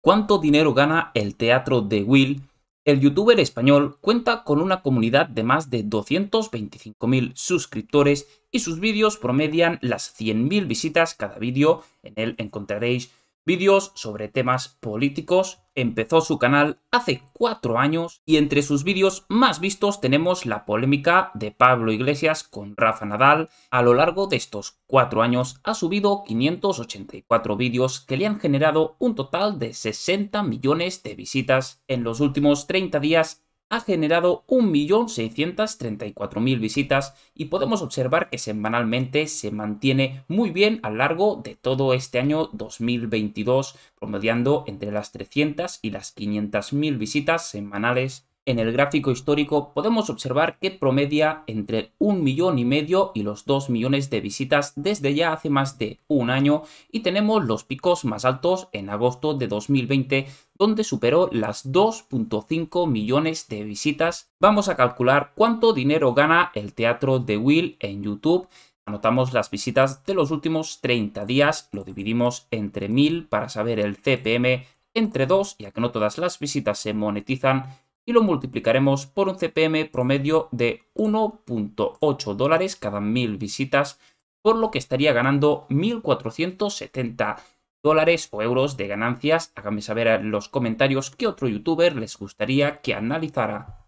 cuánto dinero gana el teatro de Will, el youtuber español cuenta con una comunidad de más de 225.000 suscriptores y sus vídeos promedian las 100.000 visitas cada vídeo. En él encontraréis vídeos sobre temas políticos, empezó su canal hace cuatro años y entre sus vídeos más vistos tenemos la polémica de Pablo Iglesias con Rafa Nadal. A lo largo de estos cuatro años ha subido 584 vídeos que le han generado un total de 60 millones de visitas. En los últimos 30 días ha generado 1.634.000 visitas y podemos observar que semanalmente se mantiene muy bien a lo largo de todo este año 2022, promediando entre las 300 y las 500.000 visitas semanales en el gráfico histórico podemos observar que promedia entre un millón y medio y los dos millones de visitas desde ya hace más de un año y tenemos los picos más altos en agosto de 2020 donde superó las 2.5 millones de visitas. Vamos a calcular cuánto dinero gana el teatro de Will en YouTube anotamos las visitas de los últimos 30 días, lo dividimos entre 1000 para saber el CPM, entre 2, ya que no todas las visitas se monetizan, y lo multiplicaremos por un CPM promedio de 1.8 dólares cada 1000 visitas, por lo que estaría ganando 1470 dólares o euros de ganancias. Háganme saber en los comentarios qué otro youtuber les gustaría que analizara.